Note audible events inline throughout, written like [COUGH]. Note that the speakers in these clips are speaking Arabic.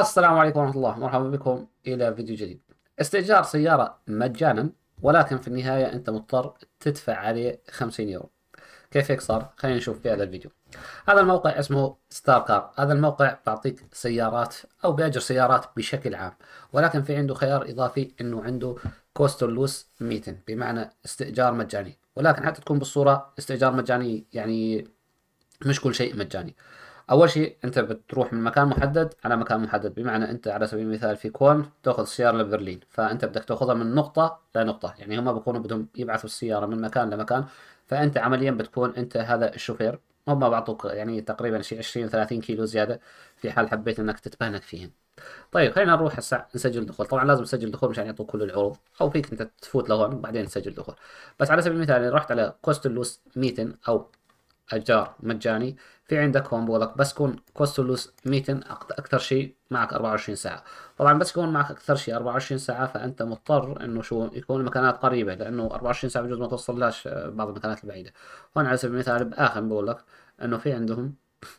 السلام عليكم ورحمة الله مرحبا بكم إلى فيديو جديد استئجار سيارة مجانا ولكن في النهاية أنت مضطر تدفع عليه 50 يورو كيف هيك صار خلينا نشوف في هذا الفيديو هذا الموقع اسمه ستار كار هذا الموقع بيعطيك سيارات أو بيأجر سيارات بشكل عام ولكن في عنده خيار إضافي أنه عنده لوس ميتن بمعنى استئجار مجاني ولكن حتى تكون بالصورة استئجار مجاني يعني مش كل شيء مجاني اول شيء انت بتروح من مكان محدد على مكان محدد بمعنى انت على سبيل المثال في كولن تاخذ السياره لبرلين فانت بدك تاخذها من نقطه لنقطه يعني هم بيكونوا بدهم يبعثوا السياره من مكان لمكان فانت عمليا بتكون انت هذا الشوفير هم بعطوك يعني تقريبا شيء 20 30 كيلو زياده في حال حبيت انك تتبهنك فيهم طيب خلينا نروح هسه نسجل دخول طبعا لازم تسجل دخول مشان يعطوك كل العروض او فيك انت تفوت لهون وبعدين تسجل دخول بس على سبيل المثال رحت على كوست اللوس ميتن او اجار مجاني في عندك هون بقول لك بس كون كوست لوس ميتن أكثر شيء معك 24 ساعة طبعا بس يكون معك أكثر شيء 24 ساعة فأنت مضطر إنه شو يكون المكانات قريبة لأنه 24 ساعة بجوز ما توصلهاش آه، بعض المكانات البعيدة هون على سبيل المثال بآخر بقول لك إنه في عندهم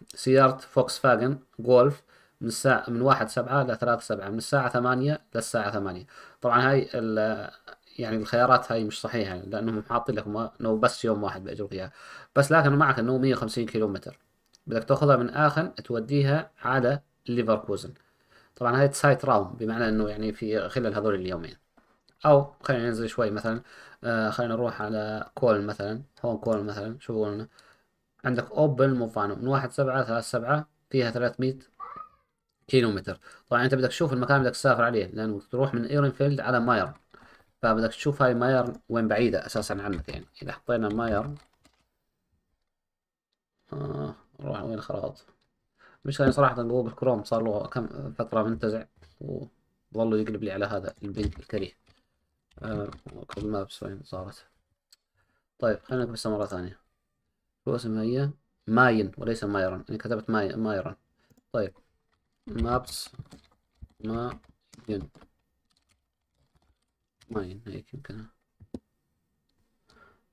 [LAUGHS] سيارة فوكس فاجن جولف من الساعة من 1 7 ل 3 7 من الساعة 8 للساعة 8 طبعا هاي يعني الخيارات هاي مش صحيحه لانهم حاطين لك انه بس يوم واحد بيأجروك اياها بس لكن معك انه 150 كيلو متر بدك تاخذها من اخن توديها على ليفركوزن طبعا هاي سايت راوند بمعنى انه يعني في خلال هذول اليومين او خلينا ننزل شوي مثلا آه خلينا نروح على كولن مثلا هون كولن مثلا شو قولنا عندك اوبن موفانو من واحد سبعة ثلاث سبعة فيها 300 كيلو متر طبعا انت بدك تشوف المكان بدك تسافر عليه لانه تروح من ايرنفيلد على ماير فبدك تشوف هاي ماير وين بعيدة أساسا عنك يعني إذا حطينا ماير آه نروح وين خلاط مش يعني صراحة جوجل كروم صار له كم فترة منتزع وظلوا يقلب لي على هذا البنت الكريه آه مابس وين صارت طيب خلينا نكتب مرة ثانية شو اسمها هي ماين وليس مايرن أنا يعني كتبت ماي مايرن طيب مابس ما ماين هيك يمكن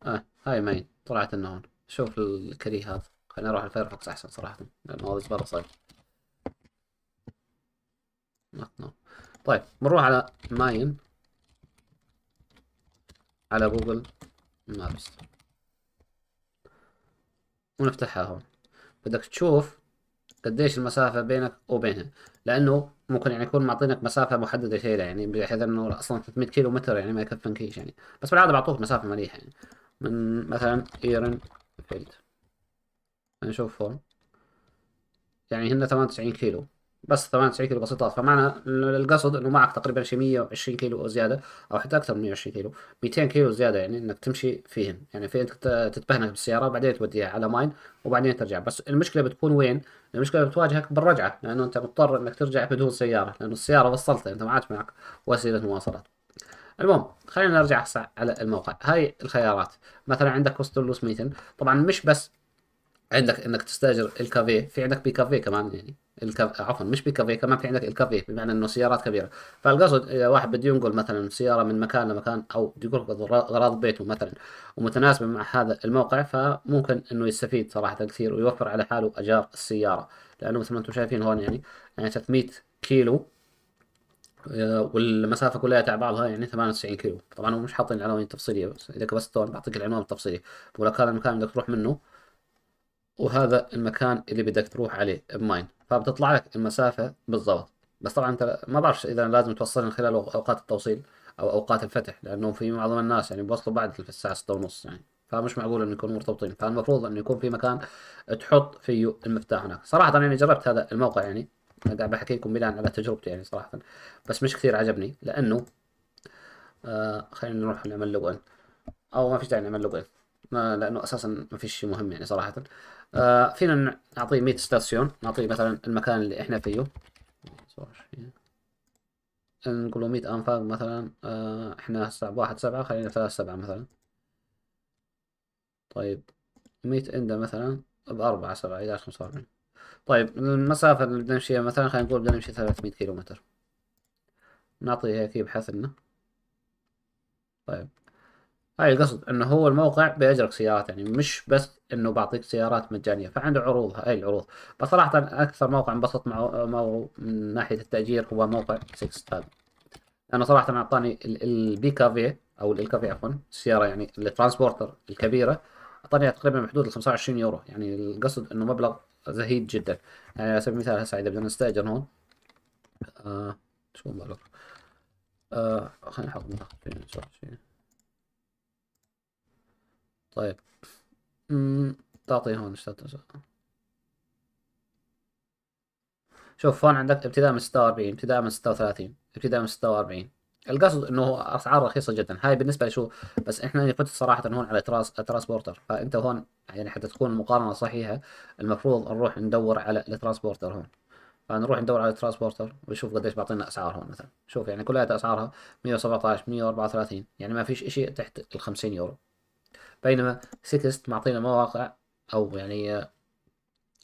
اه هاي ماين طلعت انه هون شوف الكري هذا خليني اروح الفايرفوكس احسن صراحة لانه هذا برا صاير طيب بنروح على ماين على جوجل مابس ونفتحها هون بدك تشوف قديش المسافه بينك وبينها لانه ممكن يعني يكون معطينك مسافه محدده شيء يعني بحيث انه اصلا 300 كيلو متر يعني ما يكفنكيش يعني بس بالعاده بعطوك مسافه مريحه يعني من مثلا ايرن فيلد نشوف فورم يعني هن 98 كيلو بس 98 كيلو بسيطة فمعنى القصد انه معك تقريبا شي 120 كيلو زيادة او حتى اكثر من 120 كيلو 200 كيلو زيادة يعني انك تمشي فيهم يعني في انك تتبهنك بالسيارة وبعدين توديها على ماين وبعدين ترجع بس المشكلة بتكون وين؟ المشكلة بتواجهك بالرجعة لانه انت مضطر انك ترجع بدون سيارة لانه السيارة وصلتها انت ما عادش معك وسيلة مواصلات المهم خلينا نرجع على الموقع هاي الخيارات مثلا عندك كوستر لوس ميتن طبعا مش بس عندك انك تستاجر الكافيه في عندك بيكافيه كمان يعني الكاف... عفوا مش بيكافيه كمان في عندك الكافيه بمعنى انه سيارات كبيره فالقصد اذا واحد بده ينقل مثلا سياره من مكان لمكان او بده يقول اغراض بيته مثلا ومتناسبه مع هذا الموقع فممكن انه يستفيد صراحه كثير ويوفر على حاله اجار السياره لانه مثل ما انتم شايفين هون يعني يعني 300 كيلو آه، والمسافه كلها تاع بعضها يعني 98 كيلو طبعا هو مش حاطين العناوين التفصيليه بس اذا كبست بعطيك العنوان التفصيلي بقول لك هذا المكان بدك تروح منه وهذا المكان اللي بدك تروح عليه بماين فبتطلع لك المسافة بالضبط بس طبعا انت ما بعرفش اذا لازم توصلها خلال اوقات التوصيل او اوقات الفتح لانه في معظم الناس يعني بوصلوا بعد الساعة ستة ونص يعني فمش معقول انه يكونوا مرتبطين فالمفروض انه يكون في مكان تحط فيه المفتاح هناك صراحة يعني جربت هذا الموقع يعني قاعد بحكي لكم بناء على تجربتي يعني صراحة بس مش كثير عجبني لانه آه خلينا نروح نعمل لوج ان او ما فيش داعي نعمل لوج ان لانه اساسا ما فيش شيء مهم يعني صراحة آه فينا نعطيه 100 ستاسيون نعطيه مثلا المكان اللي احنا فيه نقول ميت 100 انفاق مثلا آه احنا هسه واحد سبعة خلينا ثلاث سبعة مثلا طيب 100 اندا مثلا بأربعة سبعة 11 45 طيب المسافة اللي بدنا نمشيها مثلا خلينا نقول بدنا نمشي 300 كيلو متر نعطيه هيك يبحث لنا طيب هاي القصد انه هو الموقع بيجرك سيارات يعني مش بس انه بعطيك سيارات مجانيه فعنده عروض هاي العروض بس صراحه اكثر موقع انبسطت معه مع من ناحيه التاجير هو موقع 6 تاب لانه صراحه اعطاني البي كافي او الكافي عفوا السياره يعني الترانسبورتر الكبيره اعطاني تقريبا بحدود ال 25 يورو يعني القصد انه مبلغ زهيد جدا يعني على سبيل المثال هسه اذا بدنا نستاجر هون آه شو مبلغ آه خلينا نحط 25 طيب امم تعطيه هون شوف هون عندك ابتداء من 46 ابتداء من 36 ابتداء من 46 القصد انه اسعار رخيصه جدا هاي بالنسبه لشو بس احنا يعني قلت صراحه هون على تراس ترانسبورتر فانت هون يعني حتى تكون المقارنه صحيحه المفروض نروح ندور على الترانسبورتر هون فنروح ندور على الترانسبورتر ونشوف قديش بيعطينا اسعار هون مثلا شوف يعني كلها اسعارها 117 134 يعني ما فيش شيء تحت ال 50 يورو بينما سيكست معطينا مواقع أو يعني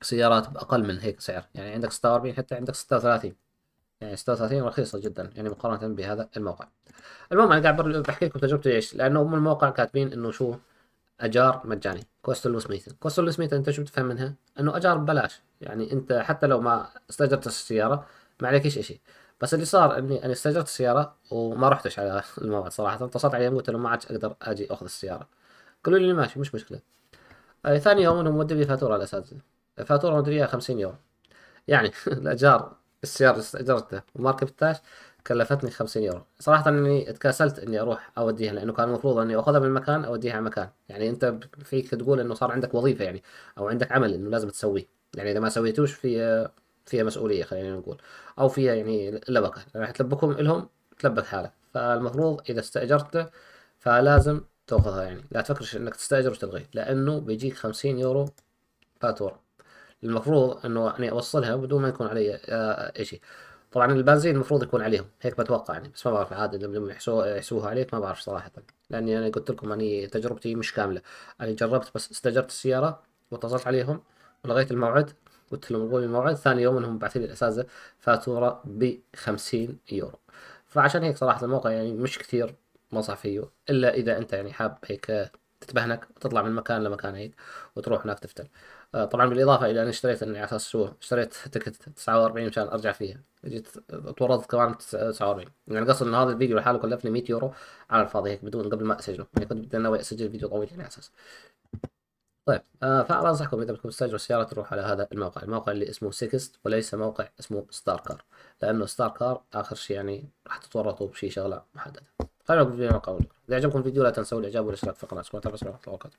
سيارات بأقل من هيك سعر يعني عندك 46 حتى عندك 36 يعني 36 رخيصة جدا يعني مقارنة بهذا الموقع المهم أنا قاعد بحكي لكم تجربتي إيش لأنه أم الموقع كاتبين إنه شو أجار مجاني كوستلوس وسميثن كوستلوس وسميثن أنت شو بتفهم منها إنه أجار ببلاش يعني أنت حتى لو ما استأجرت السيارة ما عليكش شيء بس اللي صار اني انا استاجرت السياره وما رحتش على الموعد صراحه اتصلت عليهم قلت لهم ما عادش اقدر اجي اخذ السياره قالوا لي ماشي مش مشكله آه ثاني يوم انهم ودوا لي فاتوره على اساس فاتوره مدري فيها 50 يورو يعني [LAUGHS] الاجار السيارة استاجرتها وما ركبتهاش كلفتني 50 يورو صراحة اني اتكاسلت اني اروح اوديها لانه كان المفروض اني اخذها من مكان اوديها على مكان يعني انت فيك تقول انه صار عندك وظيفة يعني او عندك عمل انه لازم تسويه يعني اذا ما سويتوش في فيها مسؤولية خلينا نقول او فيها يعني لبكة راح تلبكهم الهم تلبك حالك فالمفروض اذا استاجرته فلازم تاخذها يعني لا تفكر انك تستاجر وتلغي لانه بيجيك 50 يورو فاتوره المفروض انه يعني اوصلها بدون ما يكون علي آه، اي شيء طبعا البنزين المفروض يكون عليهم هيك بتوقع يعني بس ما بعرف عادي لما يحسوها عليك ما بعرف صراحه لاني انا قلت لكم اني تجربتي مش كامله انا جربت بس استاجرت السياره واتصلت عليهم ولغيت الموعد قلت لهم الغوا الموعد ثاني يوم انهم بعثوا لي الاساتذه فاتوره ب 50 يورو فعشان هيك صراحه الموقع يعني مش كثير ما فيه الا اذا انت يعني حاب هيك تتبهنك وتطلع من مكان لمكان هيك وتروح هناك تفتل آه، طبعا بالاضافه الى اني اشتريت اني على اساس شو اشتريت تكت 49 مشان ارجع فيها جيت تورطت كمان 49 يعني قصد ان هذا الفيديو لحاله كلفني 100 يورو على الفاضي هيك بدون قبل ما اسجله يعني كنت بدي ناوي اسجل فيديو طويل يعني على اساس طيب آه فانا انصحكم اذا بدكم تستاجروا سياره تروح على هذا الموقع الموقع اللي اسمه سيكست وليس موقع اسمه ستار كار لانه ستار كار اخر شيء يعني راح تتورطوا بشيء شغله محدده طبعا في مع قولكم اذا عجبكم الفيديو لا تنسوا الاعجاب والاشتراك في القناه شكرا ورحمه وبركاته